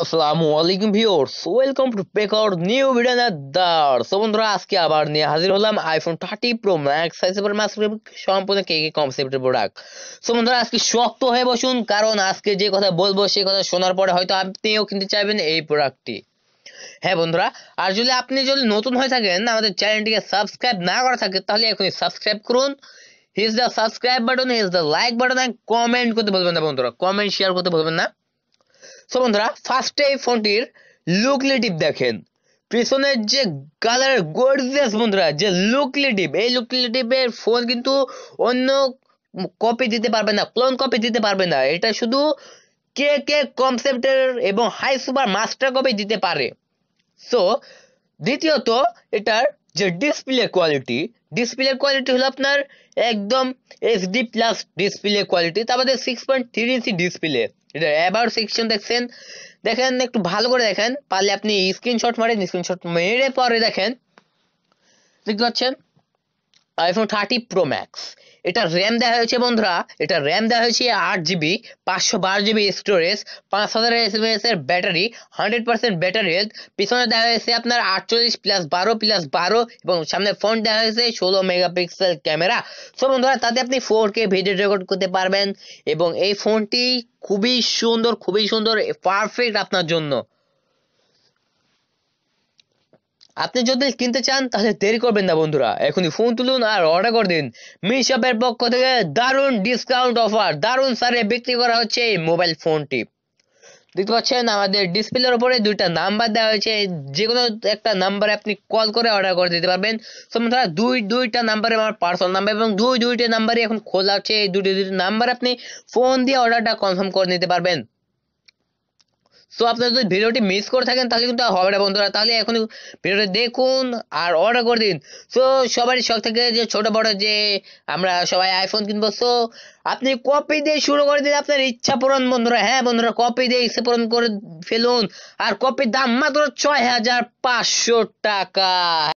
আসসালামু আলাইকুম viewers welcome to পেকর নিউ ভিডিও দার সো বন্ধুরা আজকে আবার নিয়ে হাজির হলাম আইফোন প্রো ম্যাক্স ম্যাক্স সম্পূর্ণ কে কে প্রোডাক্ট সো বন্ধুরা আজকে শক্ত হয়ে বসুন কারণ আজকে যে কথা বলবো সেই কথা শোনার পরে হয়তো আপনিও কিনতে চাইবেন এই প্রোডাক্টটি হ্যাঁ বন্ধুরা আর যদি আপনি যদি নতুন হয়ে থাকেন আমাদের চ্যানেলটিকে সাবস্ক্রাইব না করা থাকে তাহলে এখনই সাবস্ক্রাইব করুন hit the subscribe button hit the like button comment করতে বলবেন না বন্ধুরা কমেন্ট শেয়ার করতে বলবেন না সো বন্ধুরা ফার্স্টে এই ফোনটির লুকলেটিভ দেখেন পিছনের যে কালার গর্জিয়াস বন্ধুরা যে লুকলেটিভ এই লুকলেটিভের ফোন কিন্তু অন্য কপি দিতে পারবে না ক্লোন কপি দিতে পারবে না এটা শুধু কে কে কনসেপ্টের এবং হাই সুপার মাস্টার কপি দিতে পারে সো দ্বিতীয়ত এটার যে ডিসপ্লে কোয়ালিটি ডিসপ্লে কোয়ালিটি হলো আপনার একদম এইচডি প্লাস ডিসপ্লে কোয়ালিটি তারপরে six point three inch display এটা অ্যাবার সেকশন দেখছেন দেখেন একটু ভালো করে দেখেন পারলে আপনি স্ক্রিনশট মারেন স্ক্রিনশট মেরে পরে দেখেন দেখতে পাচ্ছেন আইফোন থার্টি প্রো ম্যাক্স এটা র্যাম দেওয়া হয়েছে বন্ধুরা এটা র্যাম দেওয়া হয়েছে আট জিবি পাঁচশো বারো জিবি স্টোরেজ পাঁচ হাজার এর battery hundred percent battery health পিছনে দেওয়া হয়েছে আপনার আটচল্লিশ প্লাস বারো প্লাস বারো এবং সামনে ফ্রন্ট দেওয়া হয়েছে ষোলো মেগাপিক্সেল ক্যামেরা সো বন্ধুরা তাতে আপনি ফোর কে ভিডিও রেকর্ড করতে পারবেন এবং এই ফোনটি খুবই সুন্দর খুবই সুন্দর পারফেক্ট আপনার জন্য আপনি যদি কিনতে চান তাহলে দেরি করবেন না বন্ধুরা এখনই ফোন তুলুন আর অর্ডার করে দিন মিশপের পক্ষ থেকে দারুণ ডিসকাউন্ট অফার দারুণ সারে বিক্রি করা হচ্ছে এই মোবাইল ফোনটি দেখতে পাচ্ছেন আমাদের ডিসপ্লের উপরে দুইটা নাম্বার দেওয়া হয়েছে যে কোনো একটা নাম্বারে আপনি কল করে অর্ডার করে দিতে পারবেন বন্ধুরা দুই দুইটা নাম্বারে আমার পার্সোনাল নাম্বার এবং দুই দুইটা নাম্বারে এখন খোলা হচ্ছে এই দুটি দুটি নাম্বার আপনি ফোন দিয়ে অর্ডারটা কনফার্ম করে নিতে পারবেন সো আপনারা যদি ভিডিওটি মিস করে থাকেন তাহলে কিন্তু হবে না বন্ধুরা তাহলে এখন ভিডিওটি দেখুন আর অর্ডার করে দিন সো সবারই শখ থাকে যে ছোট বড় যে আমরা সবাই আইফোন কিনবো সো আপনি কপি দিয়ে শুরু করে দিন আপনার ইচ্ছা পূরণ বন্ধুরা হ্যাঁ বন্ধুরা কপি দিয়ে ইচ্ছা পূরণ করে ফেলুন আর কপির দাম মাত্র ছয় হাজার পাঁচশো টাকা